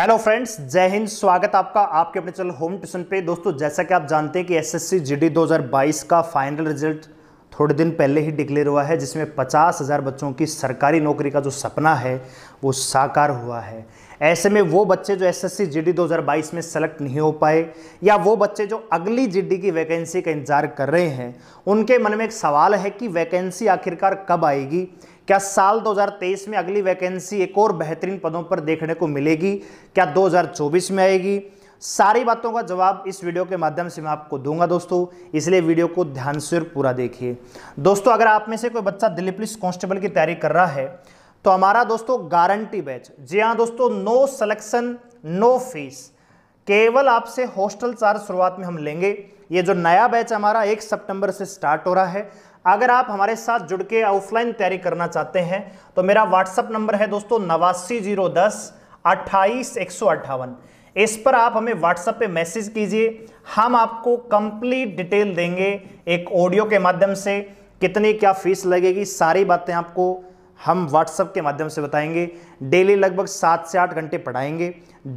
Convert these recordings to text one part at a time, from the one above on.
hello friends जय हिंद स्वागत आपका आपके अपने चैनल होम ट्यूशन पे दोस्तों जैसा कि आप जानते हैं कि एसएससी जीडी 2022 का फाइनल रिजल्ट थोड़े दिन पहले ही डिक्लेयर हुआ है जिसमें पचास हज़ार बच्चों की सरकारी नौकरी का जो सपना है वो साकार हुआ है ऐसे में वो बच्चे जो एसएससी जीडी 2022 में सेलेक्ट नहीं हो पाए या वो बच्चे जो अगली जीडी की वैकेंसी का इंतज़ार कर रहे हैं उनके मन में एक सवाल है कि वैकेंसी आखिरकार कब आएगी क्या साल 2023 में अगली वैकेंसी एक और बेहतरीन पदों पर देखने को मिलेगी क्या 2024 में आएगी सारी बातों का जवाब इस वीडियो के माध्यम से मैं आपको दूंगा दोस्तों इसलिए वीडियो को ध्यान से पूरा देखिए दोस्तों अगर आप में से कोई बच्चा दिल्ली पुलिस कांस्टेबल की तैयारी कर रहा है तो हमारा दोस्तों गारंटी बैच जी हाँ दोस्तों नो सलेक्शन नो फीस केवल आपसे हॉस्टल चार्ज शुरुआत में हम लेंगे ये जो नया बैच हमारा एक सितंबर से स्टार्ट हो रहा है अगर आप हमारे साथ जुड़ के ऑफलाइन तैयारी करना चाहते हैं तो मेरा व्हाट्सअप नंबर है दोस्तों नवासी जीरो दस अट्ठाईस एक सौ अट्ठावन इस पर आप हमें व्हाट्सएप पे मैसेज कीजिए हम आपको कंप्लीट डिटेल देंगे एक ऑडियो के माध्यम से कितनी क्या फीस लगेगी सारी बातें आपको हम व्हाट्सएप के माध्यम से बताएंगे डेली लगभग सात से आठ घंटे पढ़ाएंगे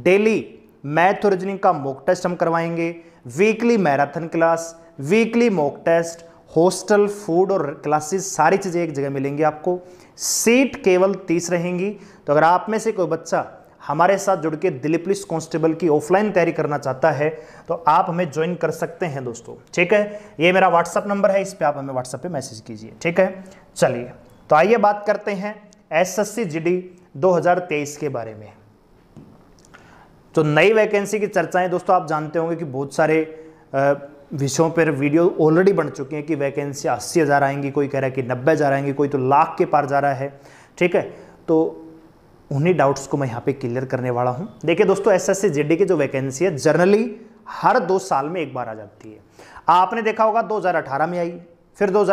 डेली मैथ और का मॉक टेस्ट हम करवाएंगे weekly marathon class weekly mock test hostel food और क्लासेस सारी चीज़ें एक जगह मिलेंगी आपको सीट केवल तीस रहेंगी तो अगर आप में से कोई बच्चा हमारे साथ जुड़ के दिल्ली पुलिस कांस्टेबल की ऑफलाइन तैयारी करना चाहता है तो आप हमें ज्वाइन कर सकते हैं दोस्तों ठीक है ये मेरा व्हाट्सअप नंबर है इस पर आप हमें व्हाट्सअप पे मैसेज कीजिए ठीक है चलिए तो आइए बात करते हैं एस एस के बारे में तो नई वैकेंसी की चर्चाएं दोस्तों आप जानते होंगे कि बहुत सारे विषयों पर वीडियो ऑलरेडी बन चुकी हैं कि वैकेंसी अस्सी हज़ार आएंगी कोई कह रहा है कि नब्बे हज़ार आएंगी कोई तो लाख के पार जा रहा है ठीक है तो उन्हीं डाउट्स को मैं यहाँ पे क्लियर करने वाला हूँ देखिए दोस्तों एस एस सी की जो वैकेंसी है जनरली हर दो साल में एक बार आ जाती है आपने देखा होगा दो में आई फिर दो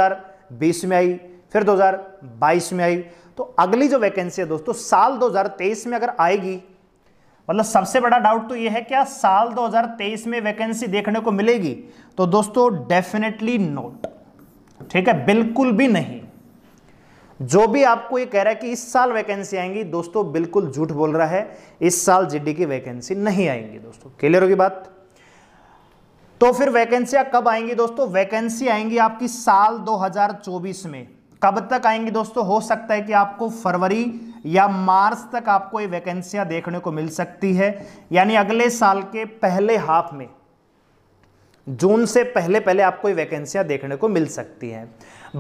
में आई फिर दो में आई तो अगली जो वैकेंसी है दोस्तों साल दो में अगर आएगी मतलब सबसे बड़ा डाउट तो ये है क्या साल 2023 में वैकेंसी देखने को मिलेगी तो दोस्तों डेफिनेटली नोट ठीक है बिल्कुल भी नहीं जो भी आपको ये कह रहा है कि इस साल वैकेंसी आएंगी दोस्तों बिल्कुल झूठ बोल रहा है इस साल जीडी की वैकेंसी नहीं आएंगी दोस्तों क्लियर होगी बात तो फिर वैकेंसियां कब आएंगी दोस्तों वैकेंसी आएंगी आपकी साल 2024 में कब तक आएंगी दोस्तों हो सकता है कि आपको फरवरी या मार्च तक आपको ये वैकेंसियां देखने को मिल सकती है यानी अगले साल के पहले हाफ में जून से पहले पहले आपको ये वैकेंसियां देखने को मिल सकती हैं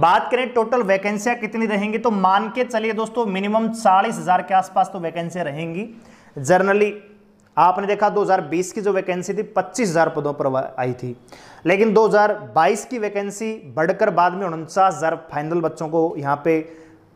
बात करें टोटल वैकेंसियां कितनी रहेंगी तो मान के चलिए दोस्तों मिनिमम चालीस हज़ार के आसपास तो वैकेंसियां रहेंगी जर्नली आपने देखा 2020 की जो वैकेंसी थी 25,000 पदों पर आई थी लेकिन 2022 की वैकेंसी बढ़कर बाद में उनचास फाइनल बच्चों को यहाँ पे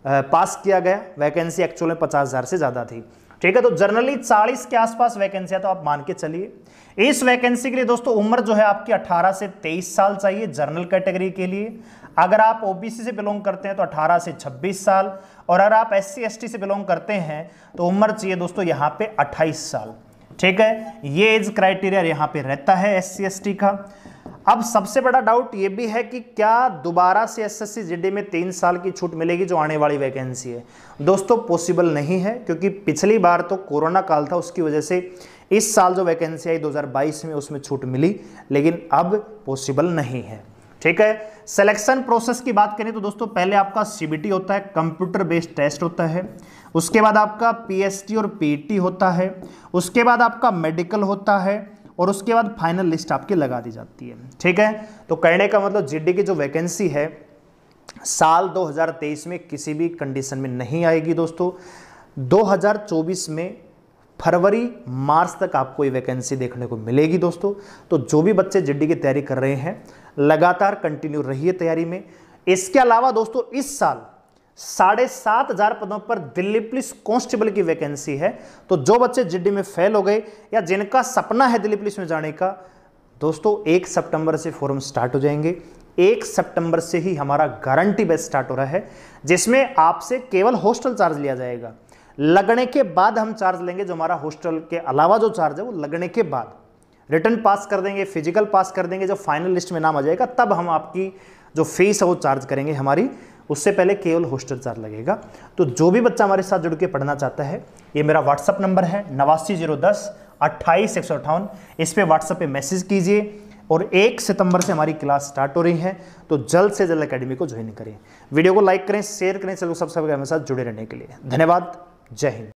पास किया गया वैकेंसी एक्चुअल में पचास हज़ार से ज़्यादा थी ठीक है तो जनरली चालीस के आसपास है तो आप मान के चलिए इस वैकेंसी के लिए दोस्तों उम्र जो है आपकी 18 से 23 साल चाहिए जनरल कैटेगरी के लिए अगर आप ओबीसी से बिलोंग करते हैं तो 18 से 26 साल और अगर आप एस सी से बिलोंग करते हैं तो उम्र चाहिए दोस्तों यहाँ पे 28 साल ठीक है ये एज क्राइटेरिया यहाँ पे रहता है एस सी का अब सबसे बड़ा डाउट ये भी है कि क्या दोबारा से एसएससी एस में तीन साल की छूट मिलेगी जो आने वाली वैकेंसी है दोस्तों पॉसिबल नहीं है क्योंकि पिछली बार तो कोरोना काल था उसकी वजह से इस साल जो वैकेंसी आई 2022 में उसमें छूट मिली लेकिन अब पॉसिबल नहीं है ठीक है सिलेक्शन प्रोसेस की बात करें तो दोस्तों पहले आपका सी होता है कंप्यूटर बेस्ड टेस्ट होता है उसके बाद आपका पी और पी e होता है उसके बाद आपका मेडिकल होता है और उसके बाद फाइनल लिस्ट आपकी लगा दी जाती है ठीक है तो कहने का मतलब जीडी की जो वैकेंसी है साल 2023 में किसी भी कंडीशन में नहीं आएगी दोस्तों 2024 में फरवरी मार्च तक आपको ये वैकेंसी देखने को मिलेगी दोस्तों तो जो भी बच्चे जीडी की तैयारी कर रहे हैं लगातार कंटिन्यू रहिए तैयारी में इसके अलावा दोस्तों इस साल साढ़े सात हजार पदों पर दिल्ली पुलिस कांस्टेबल की वैकेंसी है तो जो बच्चे जिड्डी में फेल हो गए या जिनका सपना है दिल्ली पुलिस में जाने का दोस्तों एक सितंबर से फॉर्म स्टार्ट हो जाएंगे एक सितंबर से ही हमारा गारंटी बेस स्टार्ट हो रहा है जिसमें आपसे केवल हॉस्टल चार्ज लिया जाएगा लगने के बाद हम चार्ज लेंगे जो हमारा हॉस्टल के अलावा जो चार्ज है वो लगने के बाद रिटर्न पास कर देंगे फिजिकल पास कर देंगे जब फाइनल लिस्ट में नाम आ जाएगा तब हम आपकी जो फीस है वो चार्ज करेंगे हमारी उससे पहले केवल होस्टल चार्ज लगेगा तो जो भी बच्चा हमारे साथ जुड़ के पढ़ना चाहता है ये मेरा व्हाट्सअप नंबर है नवासी जीरो दस अट्ठाईस एक सौ अट्ठावन इस पर व्हाट्सअप पर मैसेज कीजिए और एक सितंबर से हमारी क्लास स्टार्ट हो रही है तो जल्द से जल्द अकेडमी को ज्वाइन करें वीडियो को लाइक करें शेयर करें चलो सब सब हमारे साथ जुड़े रहने के लिए धन्यवाद जय हिंद